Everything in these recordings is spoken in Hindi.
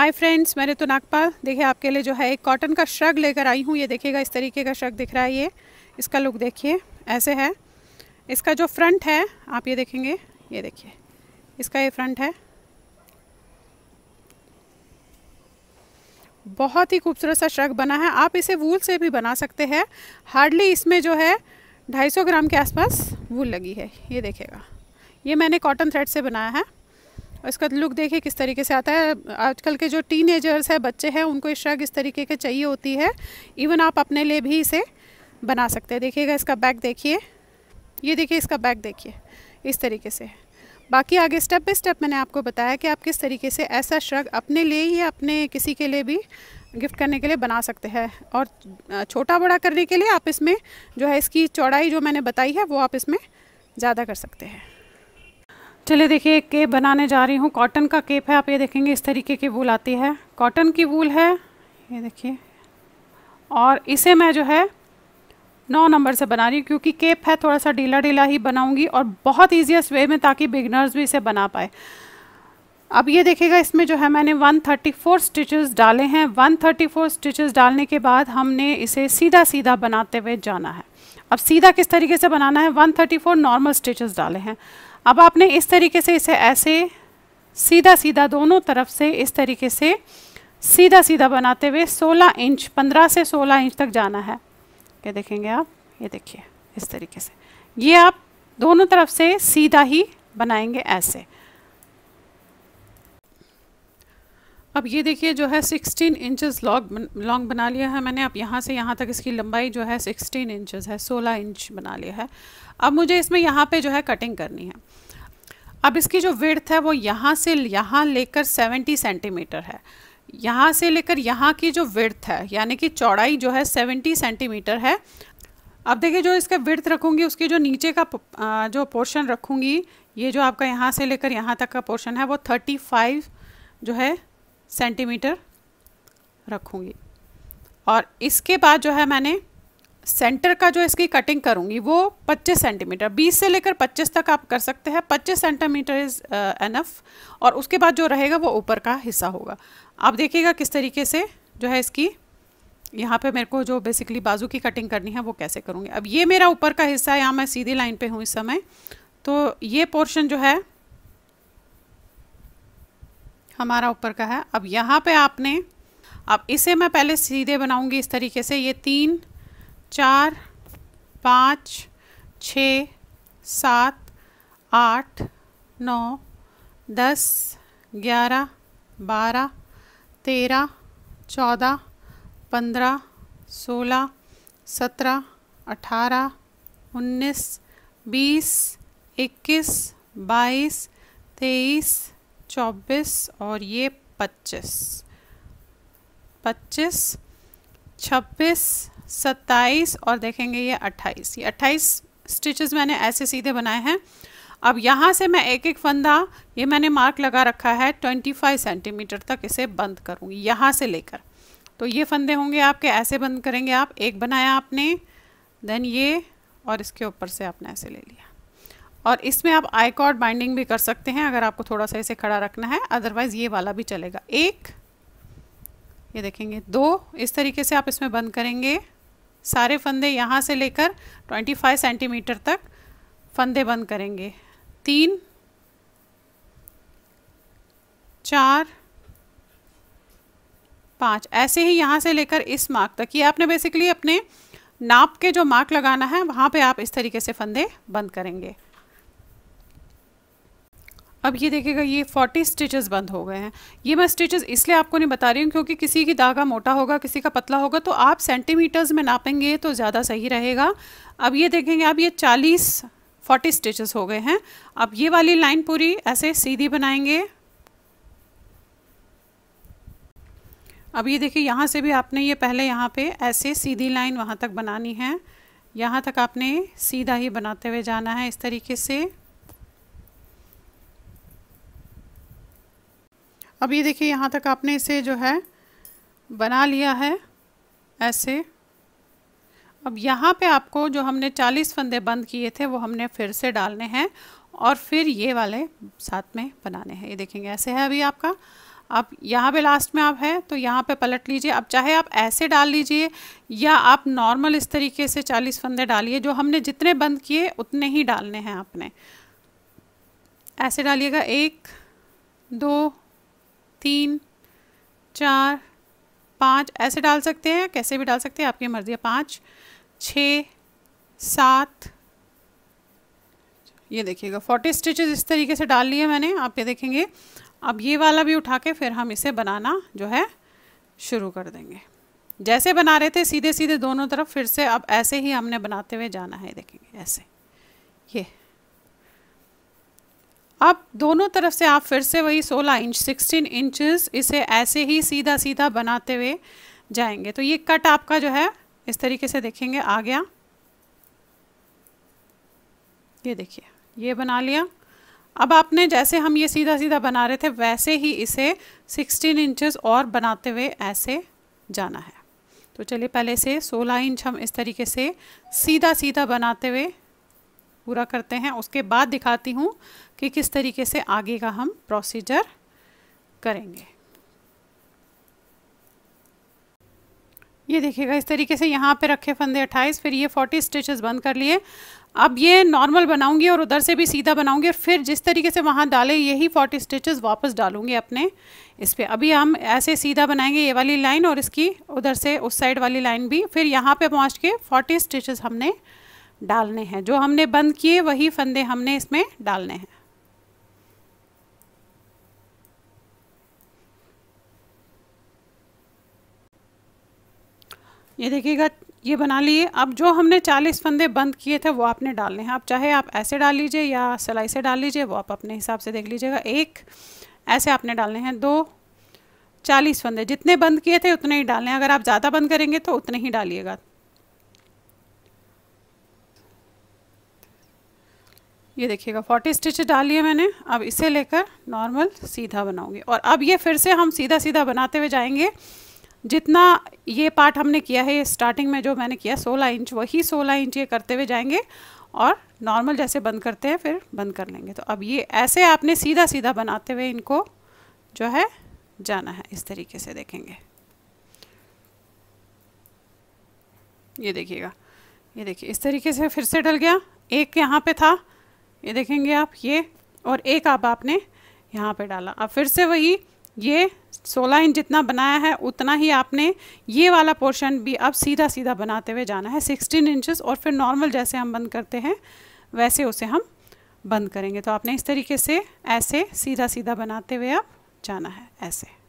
हाय फ्रेंड्स मैंने तो नागपाल देखिए आपके लिए जो है एक कॉटन का श्रग लेकर आई हूँ ये देखिएगा इस तरीके का श्रग दिख रहा है ये इसका लुक देखिए ऐसे है इसका जो फ्रंट है आप ये देखेंगे ये देखिए इसका ये फ्रंट है बहुत ही खूबसूरत सा श्रग बना है आप इसे वूल से भी बना सकते हैं हार्डली इसमें जो है ढाई ग्राम के आसपास वूल लगी है ये देखेगा ये मैंने कॉटन थ्रेड से बनाया है इसका लुक देखिए किस तरीके से आता है आजकल के जो टीन एजर्स हैं बच्चे हैं उनको श्रग इस तरीके के चाहिए होती है इवन आप अपने लिए भी इसे बना सकते हैं देखिएगा इसका बैक देखिए ये देखिए इसका बैक देखिए इस तरीके से बाकी आगे स्टेप बाय स्टेप मैंने आपको बताया कि आप किस तरीके से ऐसा श्रग अपने लिए या अपने किसी के लिए भी गिफ्ट करने के लिए बना सकते हैं और छोटा बड़ा करने के लिए आप इसमें जो है इसकी चौड़ाई जो मैंने बताई है वो आप इसमें ज़्यादा कर सकते हैं चलिए देखिए एक केप बनाने जा रही हूँ कॉटन का केप है आप ये देखेंगे इस तरीके की वूल आती है कॉटन की वूल है ये देखिए और इसे मैं जो है नौ नंबर से बना रही हूँ क्योंकि केप है थोड़ा सा ढीला ढीला ही बनाऊंगी और बहुत ईजीएस्ट वे में ताकि बिगनर्स भी इसे बना पाए अब ये देखिएगा इसमें जो है मैंने 134 स्टिचेस डाले हैं 134 स्टिचेस डालने के बाद हमने इसे सीधा सीधा बनाते हुए जाना है अब सीधा किस तरीके से बनाना है 134 नॉर्मल स्टिचेस डाले हैं अब आपने इस तरीके से इसे ऐसे सीधा सीधा दोनों तरफ से इस तरीके से सीधा सीधा बनाते हुए 16 इंच 15 से 16 इंच तक जाना है क्या देखेंगे आप ये देखिए इस तरीके से ये आप दोनों तरफ से सीधा ही बनाएंगे ऐसे अब ये देखिए जो है 16 इंचेस लॉन्ग लॉन्ग बना लिया है मैंने अब यहाँ से यहाँ तक इसकी लंबाई जो है 16 इंचेस है 16 इंच बना लिया है अब मुझे इसमें यहाँ पे जो है कटिंग करनी है अब इसकी जो वर्थ है वो यहाँ से यहाँ लेकर 70 सेंटीमीटर है यहाँ से लेकर यहाँ की जो वर्थ है यानी कि चौड़ाई जो है सेवेंटी सेंटीमीटर है अब देखिए जो इसका विर्थ रखूँगी उसकी जो नीचे का जो पोर्शन रखूँगी ये जो आपका यहाँ से लेकर यहाँ तक का पोर्शन है वो फाइव जो है सेंटीमीटर रखूँगी और इसके बाद जो है मैंने सेंटर का जो इसकी कटिंग करूँगी वो 25 सेंटीमीटर 20 से लेकर 25 तक आप कर सकते हैं 25 सेंटीमीटर इज़ एनफ uh, और उसके बाद जो रहेगा वो ऊपर का हिस्सा होगा आप देखिएगा किस तरीके से जो है इसकी यहाँ पे मेरे को जो बेसिकली बाजू की कटिंग करनी है वो कैसे करूँगी अब ये मेरा ऊपर का हिस्सा है यहाँ मैं सीधी लाइन पर हूँ इस समय तो ये पोर्शन जो है हमारा ऊपर का है अब यहाँ पे आपने अब इसे मैं पहले सीधे बनाऊंगी इस तरीके से ये तीन चार पाँच छ सात आठ नौ दस ग्यारह बारह तेरह चौदह पंद्रह सोलह सत्रह अठारह उन्नीस बीस इक्कीस बाईस तेईस चौबीस और ये पच्चीस पच्चीस छब्बीस सत्ताईस और देखेंगे ये अट्ठाईस ये अट्ठाईस स्टिचेस मैंने ऐसे सीधे बनाए हैं अब यहाँ से मैं एक एक फंदा ये मैंने मार्क लगा रखा है 25 सेंटीमीटर तक इसे बंद करूँगी यहाँ से लेकर तो ये फंदे होंगे आपके ऐसे बंद करेंगे आप एक बनाया आपने देन ये और इसके ऊपर से आपने ऐसे ले लिया और इसमें आप आई कॉर्ड बाइंडिंग भी कर सकते हैं अगर आपको थोड़ा सा इसे खड़ा रखना है अदरवाइज़ ये वाला भी चलेगा एक ये देखेंगे दो इस तरीके से आप इसमें बंद करेंगे सारे फंदे यहाँ से लेकर 25 सेंटीमीटर तक फंदे बंद करेंगे तीन चार पाँच ऐसे ही यहाँ से लेकर इस मार्क तक ये आपने बेसिकली अपने नाप के जो मार्क लगाना है वहाँ पे आप इस तरीके से फंदे बंद करेंगे अब ये देखिएगा ये 40 स्टिचेस बंद हो गए हैं ये मैं स्टिचेस इसलिए आपको नहीं बता रही हूँ क्योंकि किसी की धागा मोटा होगा किसी का पतला होगा तो आप सेंटीमीटर्स में नापेंगे तो ज़्यादा सही रहेगा अब ये देखेंगे आप ये 40 40 स्टिचेस हो गए हैं अब ये वाली लाइन पूरी ऐसे सीधी बनाएंगे अब ये देखिए यहाँ से भी आपने ये पहले यहाँ पर ऐसे सीधी लाइन वहाँ तक बनानी है यहाँ तक आपने सीधा ही बनाते हुए जाना है इस तरीके से अब ये देखिए यहाँ तक आपने इसे जो है बना लिया है ऐसे अब यहाँ पे आपको जो हमने 40 फंदे बंद किए थे वो हमने फिर से डालने हैं और फिर ये वाले साथ में बनाने हैं ये देखेंगे ऐसे है अभी आपका अब यहाँ पे लास्ट में आप है तो यहाँ पे पलट लीजिए अब चाहे आप ऐसे डाल लीजिए या आप नॉर्मल इस तरीके से 40 फंदे डालिए जो हमने जितने बंद किए उतने ही डालने हैं आपने ऐसे डालिएगा एक दो तीन चार पाँच ऐसे डाल सकते हैं कैसे भी डाल सकते हैं आपकी मर्ज़ी है पाँच छ सात ये देखिएगा फोर्टी स्टिचेस इस तरीके से डाल लिए मैंने आप ये देखेंगे अब ये वाला भी उठा के फिर हम इसे बनाना जो है शुरू कर देंगे जैसे बना रहे थे सीधे सीधे दोनों तरफ फिर से अब ऐसे ही हमने बनाते हुए जाना है देखेंगे ऐसे ये अब दोनों तरफ से आप फिर से वही 16 इंच 16 इंचेस इसे ऐसे ही सीधा सीधा बनाते हुए जाएंगे तो ये कट आपका जो है इस तरीके से देखेंगे आ गया ये देखिए ये बना लिया अब आपने जैसे हम ये सीधा सीधा बना रहे थे वैसे ही इसे 16 इंचेस और बनाते हुए ऐसे जाना है तो चलिए पहले से 16 इंच हम इस तरीके से सीधा सीधा बनाते हुए पूरा करते हैं उसके बाद दिखाती हूँ कि किस तरीके से आगे का हम प्रोसीजर करेंगे ये देखिएगा इस तरीके से यहाँ पे रखे फंदे 28 फिर ये 40 स्टिचेस बंद कर लिए अब ये नॉर्मल बनाऊंगी और उधर से भी सीधा बनाऊंगी और फिर जिस तरीके से वहाँ डाले यही 40 स्टिचेस वापस डालूंगी अपने इस पर अभी हम ऐसे सीधा बनाएंगे ये वाली लाइन और इसकी उधर से उस साइड वाली लाइन भी फिर यहाँ पे पहुँच के 40 स्टिचेस हमने डालने हैं जो हमने बंद किए वही फंदे हमने इसमें डालने हैं ये देखिएगा ये बना लिए अब जो हमने 40 फंदे बंद किए थे वो आपने डालने हैं आप चाहे आप ऐसे डाल लीजिए या सिलाई से डाल लीजिए वो आप अपने हिसाब से देख लीजिएगा एक ऐसे आपने डालने हैं दो चालीस फंदे जितने बंद किए थे उतने ही डालने अगर आप ज़्यादा बंद करेंगे तो उतने ही डालिएगा ये देखिएगा 40 स्टिच डालिए मैंने अब इसे लेकर नॉर्मल सीधा बनाऊंगी और अब ये फिर से हम सीधा सीधा बनाते हुए जाएंगे जितना ये पार्ट हमने किया है ये स्टार्टिंग में जो मैंने किया 16 इंच वही 16 इंच ये करते हुए जाएंगे और नॉर्मल जैसे बंद करते हैं फिर बंद कर लेंगे तो अब ये ऐसे आपने सीधा सीधा बनाते हुए इनको जो है जाना है इस तरीके से देखेंगे ये देखिएगा ये देखिए इस तरीके से फिर से डल गया एक यहाँ पे था ये देखेंगे आप ये और एक आप आपने यहाँ पे डाला अब फिर से वही ये 16 इंच जितना बनाया है उतना ही आपने ये वाला पोर्शन भी अब सीधा सीधा बनाते हुए जाना है 16 इंचेस और फिर नॉर्मल जैसे हम बंद करते हैं वैसे उसे हम बंद करेंगे तो आपने इस तरीके से ऐसे सीधा सीधा बनाते हुए अब जाना है ऐसे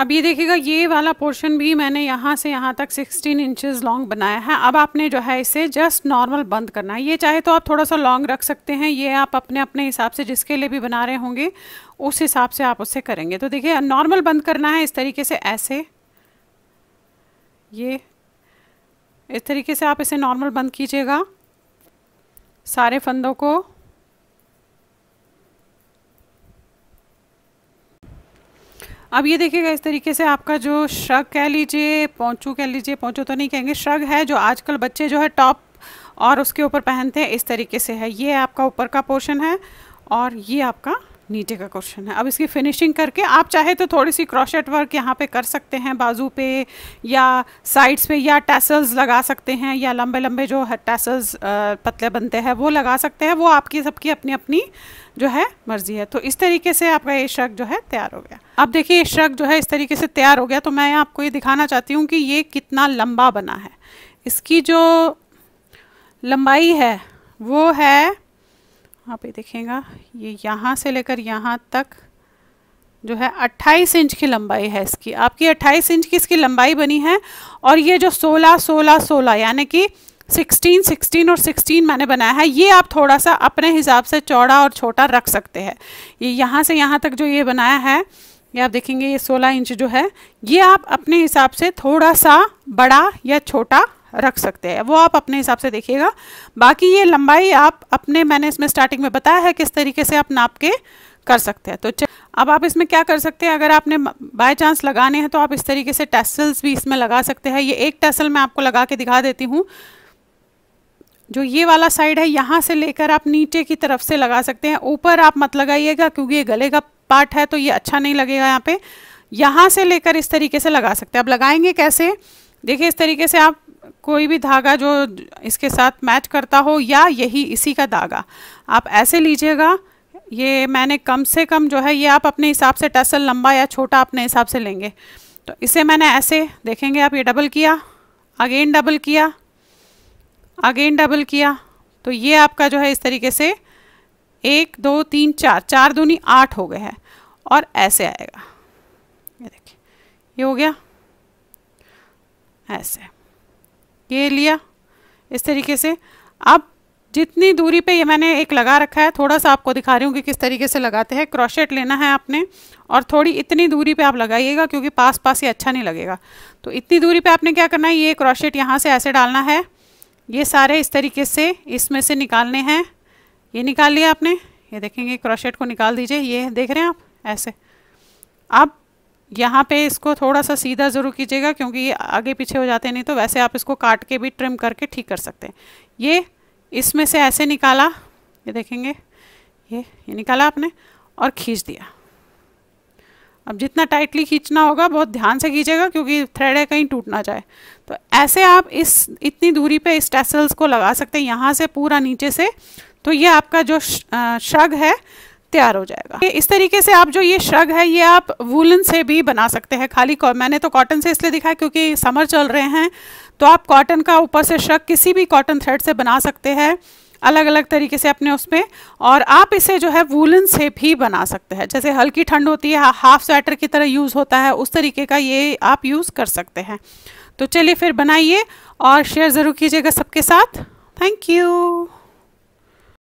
अब ये देखिएगा ये वाला पोर्शन भी मैंने यहाँ से यहाँ तक 16 इंचेस लॉन्ग बनाया है अब आपने जो है इसे जस्ट नॉर्मल बंद करना है ये चाहे तो आप थोड़ा सा लॉन्ग रख सकते हैं ये आप अपने अपने हिसाब से जिसके लिए भी बना रहे होंगे उस हिसाब से आप उससे करेंगे तो देखिए नॉर्मल बंद करना है इस तरीके से ऐसे ये इस तरीके से आप इसे नॉर्मल बंद कीजिएगा सारे फंदों को अब ये देखिएगा इस तरीके से आपका जो श्रग कह लीजिए पोंचू कह लीजिए पोंचू तो नहीं कहेंगे श्रग है जो आजकल बच्चे जो है टॉप और उसके ऊपर पहनते हैं इस तरीके से है ये आपका ऊपर का पोर्शन है और ये आपका नीचे का क्वेश्चन है अब इसकी फिनिशिंग करके आप चाहे तो थोड़ी सी क्रॉशेट वर्क यहाँ पे कर सकते हैं बाजू पे या साइड्स पे या टैसल्स लगा सकते हैं या लंबे लंबे जो है टैसल्स पतले बनते हैं वो लगा सकते हैं वो आपकी सबकी अपनी अपनी जो है मर्जी है तो इस तरीके से आपका ये शक जो है तैयार हो गया अब देखिए ये शक जो है इस तरीके से तैयार हो गया तो मैं आपको ये दिखाना चाहती हूँ कि ये कितना लंबा बना है इसकी जो लंबाई है वो है आप ये देखेगा ये यहाँ से लेकर यहाँ तक जो है 28 इंच की लंबाई है इसकी आपकी 28 इंच की इसकी लंबाई बनी है और ये जो 16 16 16 यानी कि 16 16 और 16 मैंने बनाया है ये आप थोड़ा सा अपने हिसाब से चौड़ा और छोटा रख सकते हैं ये यहाँ से यहाँ तक जो ये बनाया है ये आप देखेंगे ये 16 इंच जो है ये आप अपने हिसाब से थोड़ा सा बड़ा या छोटा रख सकते हैं वो आप अपने हिसाब से देखिएगा बाकी ये लंबाई आप अपने मैंने इसमें स्टार्टिंग में बताया है किस तरीके से आप नाप के कर सकते हैं तो अब आप इसमें क्या कर सकते हैं अगर आपने बाय चांस लगाने हैं तो आप इस तरीके से टेसल्स भी इसमें लगा सकते हैं ये एक टेसल मैं आपको लगा के दिखा देती हूँ जो ये वाला साइड है यहाँ से लेकर आप नीचे की तरफ से लगा सकते हैं ऊपर आप मत लगाइएगा क्योंकि ये गले का पार्ट है तो ये अच्छा नहीं लगेगा यहाँ पे यहाँ से लेकर इस तरीके से लगा सकते हैं अब लगाएंगे कैसे देखिए इस तरीके से आप कोई भी धागा जो इसके साथ मैच करता हो या यही इसी का धागा आप ऐसे लीजिएगा ये मैंने कम से कम जो है ये आप अपने हिसाब से टसल लंबा या छोटा अपने हिसाब से लेंगे तो इसे मैंने ऐसे देखेंगे आप ये डबल किया अगेन डबल किया अगेन डबल किया तो ये आपका जो है इस तरीके से एक दो तीन चार चार दूनी आठ हो गए हैं और ऐसे आएगा ये देखिए ये हो गया ऐसे ये लिया इस तरीके से अब जितनी दूरी पे ये मैंने एक लगा रखा है थोड़ा सा आपको दिखा रही हूँ कि किस तरीके से लगाते हैं क्रोशेट लेना है आपने और थोड़ी इतनी दूरी पे आप लगाइएगा क्योंकि पास पास ये अच्छा नहीं लगेगा तो इतनी दूरी पे आपने क्या करना है ये क्रोशेट यहाँ से ऐसे डालना है ये सारे इस तरीके से इसमें से निकालने हैं ये निकाल लिया आपने ये देखेंगे क्रॉशेट को निकाल दीजिए ये देख रहे हैं आप ऐसे अब यहाँ पे इसको थोड़ा सा सीधा ज़रूर कीजिएगा क्योंकि ये आगे पीछे हो जाते नहीं तो वैसे आप इसको काट के भी ट्रिम करके ठीक कर सकते हैं ये इसमें से ऐसे निकाला ये देखेंगे ये ये निकाला आपने और खींच दिया अब जितना टाइटली खींचना होगा बहुत ध्यान से खींचेगा क्योंकि थ्रेड है कहीं टूट ना जाए तो ऐसे आप इस इतनी दूरी पे इस टेसल्स को लगा सकते हैं यहाँ से पूरा नीचे से तो ये आपका जो श्रग है तैयार हो जाएगा इस तरीके से आप जो ये श्रग है ये आप वूलन से भी बना सकते हैं खाली मैंने तो कॉटन से इसलिए दिखाया क्योंकि समर चल रहे हैं तो आप कॉटन का ऊपर से श्रग किसी भी कॉटन थ्रेड से बना सकते हैं अलग अलग तरीके से अपने उस पर और आप इसे जो है वूलन से भी बना सकते हैं जैसे हल्की ठंड होती है हाफ स्वेटर की तरह यूज़ होता है उस तरीके का ये आप यूज़ कर सकते हैं तो चलिए फिर बनाइए और शेयर ज़रूर कीजिएगा सबके साथ थैंक यू